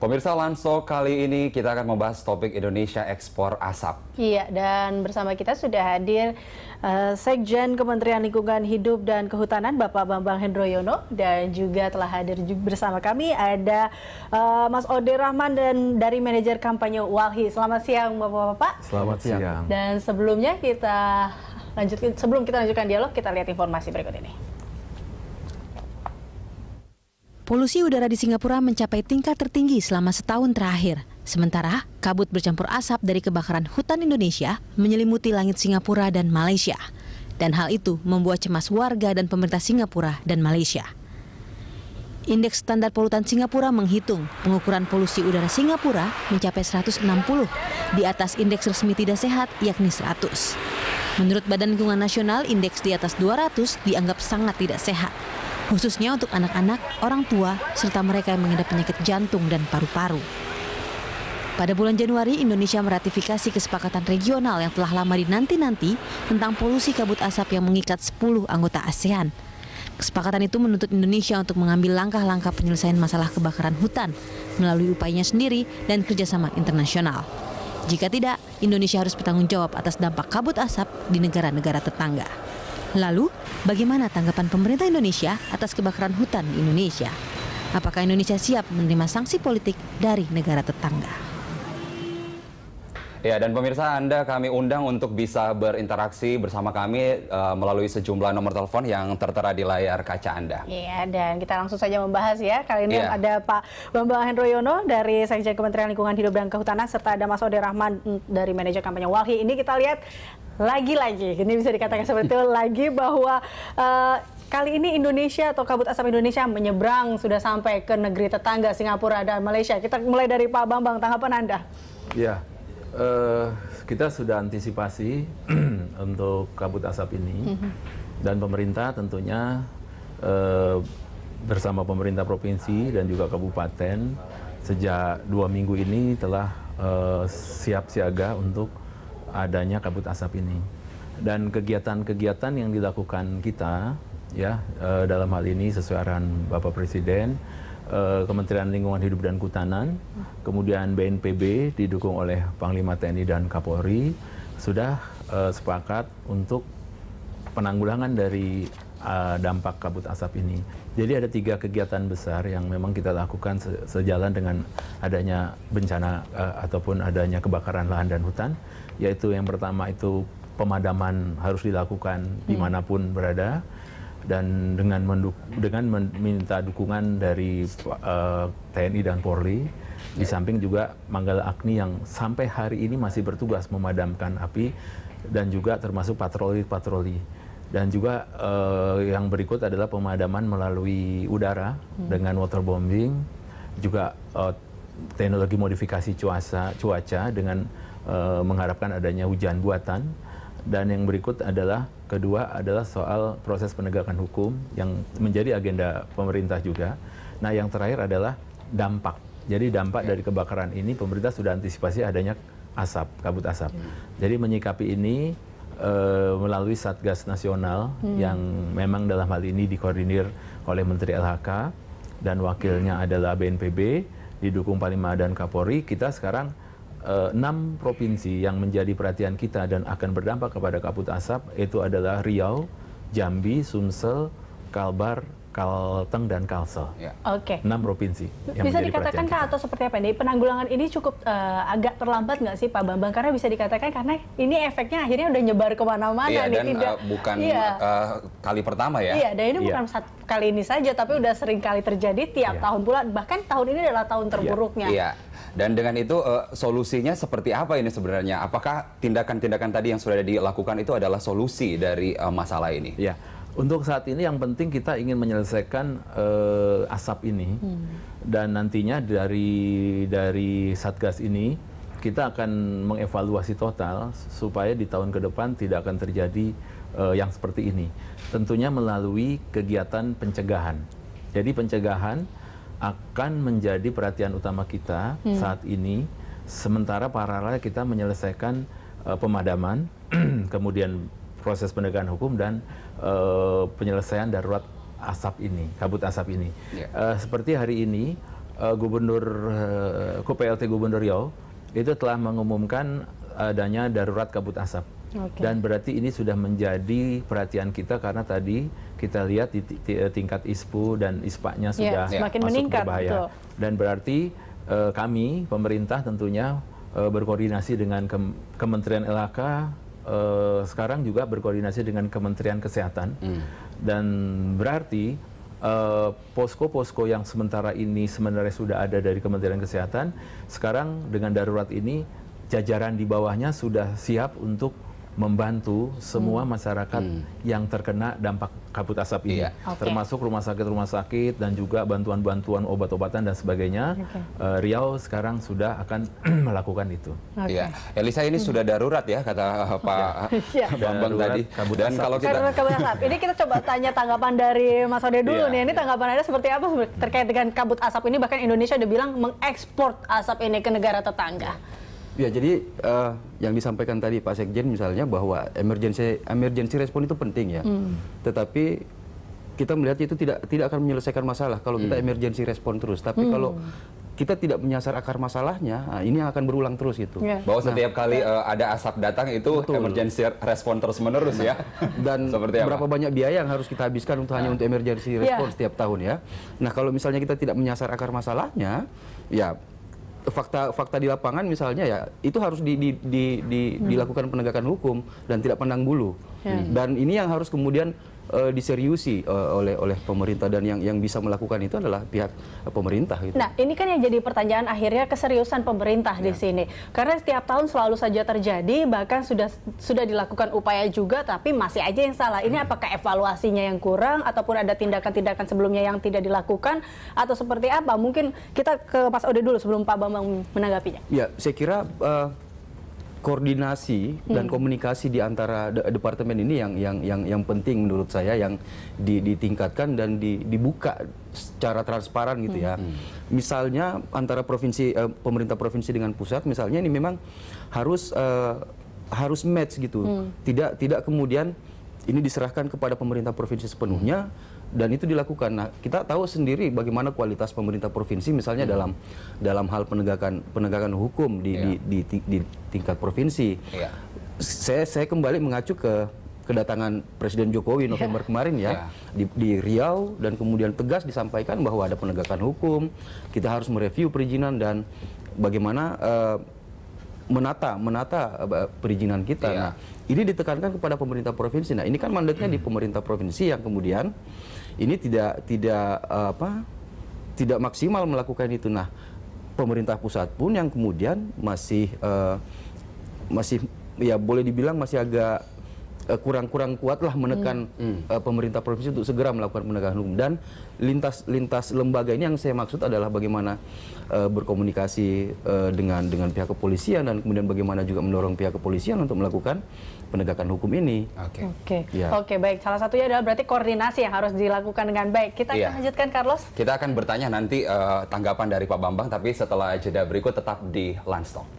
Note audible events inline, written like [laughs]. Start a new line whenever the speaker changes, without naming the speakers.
Pemirsa Lanso, kali ini kita akan membahas topik Indonesia ekspor asap.
Iya, dan bersama kita sudah hadir uh, Sekjen Kementerian Lingkungan Hidup dan Kehutanan Bapak Bambang Hendroyono dan juga telah hadir juga bersama kami ada uh, Mas Ode Rahman dan dari manajer kampanye Walhi. Selamat siang Bapak-bapak. Selamat siang. Dan sebelumnya kita lanjutkan sebelum kita lanjutkan dialog, kita lihat informasi berikut ini.
Polusi udara di Singapura mencapai tingkat tertinggi selama setahun terakhir. Sementara, kabut bercampur asap dari kebakaran hutan Indonesia menyelimuti langit Singapura dan Malaysia. Dan hal itu membuat cemas warga dan pemerintah Singapura dan Malaysia. Indeks standar polutan Singapura menghitung pengukuran polusi udara Singapura mencapai 160 di atas indeks resmi tidak sehat yakni 100. Menurut Badan Lingkungan Nasional, indeks di atas 200 dianggap sangat tidak sehat khususnya untuk anak-anak, orang tua, serta mereka yang mengidap penyakit jantung dan paru-paru. Pada bulan Januari, Indonesia meratifikasi kesepakatan regional yang telah lama dinanti-nanti tentang polusi kabut asap yang mengikat 10 anggota ASEAN. Kesepakatan itu menuntut Indonesia untuk mengambil langkah-langkah penyelesaian masalah kebakaran hutan melalui upayanya sendiri dan kerjasama internasional. Jika tidak, Indonesia harus bertanggung jawab atas dampak kabut asap di negara-negara tetangga. Lalu, bagaimana tanggapan pemerintah Indonesia atas kebakaran hutan di Indonesia? Apakah Indonesia siap menerima sanksi politik dari negara tetangga?
Ya, dan pemirsa Anda kami undang untuk bisa berinteraksi bersama kami uh, melalui sejumlah nomor telepon yang tertera di layar kaca Anda.
Iya, dan kita langsung saja membahas ya. Kali ini ya. ada Pak Bambang Hendroyono dari Sekjen Kementerian Lingkungan Hidup dan Kehutanan serta ada Mas Ode Rahman dari manajer kampanye Walhi. Ini kita lihat lagi-lagi ini bisa dikatakan seperti itu lagi bahwa uh, Kali ini Indonesia atau kabut asap Indonesia menyeberang sudah sampai ke negeri tetangga Singapura dan Malaysia. Kita mulai dari Pak Bambang tanggapan Anda.
Ya, uh, kita sudah antisipasi [clears throat] untuk kabut asap ini mm-hmm. dan pemerintah tentunya uh, bersama pemerintah provinsi dan juga kabupaten sejak dua minggu ini telah uh, siap siaga untuk adanya kabut asap ini. Dan kegiatan-kegiatan yang dilakukan kita ya e, dalam hal ini sesuai arahan Bapak Presiden e, Kementerian Lingkungan Hidup dan Kehutanan, kemudian BNPB didukung oleh Panglima TNI dan Kapolri sudah e, sepakat untuk penanggulangan dari e, dampak kabut asap ini. Jadi ada tiga kegiatan besar yang memang kita lakukan se sejalan dengan adanya bencana e, ataupun adanya kebakaran lahan dan hutan yaitu yang pertama itu pemadaman harus dilakukan hmm. dimanapun berada dan dengan dengan meminta dukungan dari uh, eh, TNI dan Polri di samping juga Manggala Agni yang sampai hari ini masih bertugas memadamkan api dan juga termasuk patroli-patroli dan juga uh, yang berikut adalah pemadaman melalui udara hmm. dengan waterbombing juga uh, teknologi modifikasi cuaca cuaca dengan Eh, mengharapkan adanya hujan buatan dan yang berikut adalah kedua adalah soal proses penegakan hukum yang menjadi agenda pemerintah juga. Nah, yang terakhir adalah dampak. Jadi dampak ya. dari kebakaran ini pemerintah sudah antisipasi adanya asap, kabut asap. Ya. Jadi menyikapi ini eh, melalui Satgas Nasional hmm. yang memang dalam hal ini dikoordinir oleh Menteri LHK dan wakilnya ya. adalah BNPB didukung Panglima dan Kapolri. Kita sekarang Eh, enam provinsi yang menjadi perhatian kita dan akan berdampak kepada kabut asap itu adalah Riau, Jambi, Sumsel, Kalbar, Kalteng dan Kalsel. Ya. Oke. Okay. Enam provinsi. Yang bisa dikatakan kah
atau seperti apa nih? penanggulangan ini cukup uh, agak terlambat nggak sih Pak Bambang? Karena bisa dikatakan karena ini efeknya akhirnya udah nyebar ke mana Iya dan tidak, uh,
bukan ya. uh, kali pertama ya. Iya dan ini ya. bukan
satu kali ini saja tapi udah sering kali terjadi tiap ya. tahun pula bahkan tahun ini adalah tahun iya. terburuknya. Iya.
Dan dengan itu uh, solusinya seperti apa ini sebenarnya? Apakah tindakan-tindakan tadi yang sudah dilakukan itu adalah solusi dari
uh, masalah ini? Ya, untuk saat ini yang penting kita ingin menyelesaikan uh, asap ini hmm. dan nantinya dari dari satgas ini kita akan mengevaluasi total supaya di tahun ke depan tidak akan terjadi uh, yang seperti ini. Tentunya melalui kegiatan pencegahan. Jadi pencegahan akan menjadi perhatian utama kita hmm. saat ini. Sementara paralel kita menyelesaikan uh, pemadaman, [clears throat] kemudian proses penegakan hukum dan uh, penyelesaian darurat asap ini, kabut asap ini. Yeah. Ya. Uh, seperti hari ini uh, Gubernur uh, KPLT Gubernur Riau itu telah mengumumkan adanya darurat kabut asap. Okay. Dan berarti ini sudah menjadi perhatian kita karena tadi kita lihat di tingkat ISPU dan ISPA-nya ya, sudah yeah, semakin masuk meningkat, berbahaya. Betul. Dan berarti uh, kami pemerintah tentunya uh, berkoordinasi dengan ke Kementerian LHK uh, eh, sekarang juga berkoordinasi dengan Kementerian Kesehatan. Mm. Dan berarti posko-posko yang sementara ini sebenarnya sudah ada dari Kementerian Kesehatan sekarang dengan darurat ini jajaran di bawahnya sudah siap untuk membantu semua hmm. masyarakat hmm. yang terkena dampak kabut asap ini, iya. okay. termasuk rumah sakit-rumah sakit dan juga bantuan-bantuan obat-obatan dan sebagainya. Okay. Uh, eh, Riau sekarang sudah akan [clears throat] melakukan itu. Okay. Ya, Elisa ini hmm. sudah darurat ya kata uh, Pak yeah. Bambang darurat, tadi. Kabut dan asap.
kalau kita darurat kabut
asap, ini kita coba tanya tanggapan dari Mas Ode dulu yeah. nih. Ini tanggapan Anda seperti apa terkait dengan kabut asap ini? Bahkan Indonesia udah bilang mengekspor asap ini ke negara tetangga. Yeah.
Ya, jadi uh, yang disampaikan tadi Pak Sekjen misalnya bahwa emergency emergency respon itu penting ya. Hmm. Tetapi kita melihat itu tidak tidak akan menyelesaikan masalah kalau hmm. kita emergency respon terus. Tapi hmm. kalau kita tidak menyasar akar masalahnya, nah ini akan berulang terus gitu.
Yeah. Bahwa nah, setiap nah, kali uh, ada asap datang itu betul. emergency respon terus menerus ya. [laughs] Dan [laughs] Seperti berapa apa? banyak biaya yang harus kita habiskan untuk nah. hanya ya. untuk emergency respon yeah. setiap tahun ya. Nah kalau misalnya
kita tidak menyasar akar masalahnya, ya fakta fakta di lapangan misalnya ya itu harus di, di, di, di, hmm. dilakukan penegakan hukum dan tidak pandang bulu Hmm. Ya. Dan ini yang harus kemudian uh, diseriusi uh, oleh oleh pemerintah dan yang yang bisa melakukan itu adalah pihak uh, pemerintah gitu. Nah,
ini kan yang jadi pertanyaan akhirnya keseriusan pemerintah ya. di sini. Karena setiap tahun selalu saja terjadi bahkan sudah sudah dilakukan upaya juga tapi masih aja yang salah. Ini hmm. apakah evaluasinya yang kurang ataupun ada tindakan-tindakan sebelumnya yang tidak dilakukan atau seperti apa? Mungkin kita ke Mas Ode dulu sebelum Pak Bambang menanggapinya.
Ya, saya kira uh, koordinasi dan hmm. komunikasi di antara de departemen ini yang yang yang yang penting menurut saya yang di, ditingkatkan dan di, dibuka secara transparan gitu hmm. ya. Hmm. Misalnya antara provinsi eh, pemerintah provinsi dengan pusat misalnya ini memang harus eh, harus match gitu. Hmm. Tidak tidak kemudian ini diserahkan kepada pemerintah provinsi sepenuhnya dan itu dilakukan. Nah, kita tahu sendiri bagaimana kualitas pemerintah provinsi misalnya hmm. dalam dalam hal penegakan penegakan hukum di, yeah. di, di, di tingkat provinsi. Yeah. Saya saya kembali mengacu ke kedatangan Presiden Jokowi iya. November yeah. kemarin ya yeah. di, di Riau dan kemudian tegas disampaikan bahwa ada penegakan hukum, kita harus mereview perizinan dan bagaimana uh, menata menata perizinan kita. Iya. Nah, ini ditekankan kepada pemerintah provinsi. Nah, ini kan mandatnya di hmm. pemerintah provinsi yang kemudian ini tidak tidak apa tidak maksimal melakukan itu. Nah, pemerintah pusat pun yang kemudian masih uh, masih ya boleh dibilang masih agak Eh, kurang-kurang kuatlah menekan hmm. uh, pemerintah provinsi untuk segera melakukan penegakan hukum dan lintas-lintas lembaga ini yang saya maksud adalah bagaimana eh, berkomunikasi dengan dengan pihak kepolisian dan kemudian bagaimana juga mendorong pihak kepolisian untuk melakukan penegakan hukum ini. Oke.
Okay. Oke. Okay. Ya. Yeah.
Oke,
okay, baik. Salah satunya adalah berarti koordinasi yang harus dilakukan dengan baik. Kita akan iya. lanjutkan Carlos.
Kita akan bertanya nanti uh, tanggapan dari Pak Bambang tapi setelah jeda berikut tetap di Landstalk.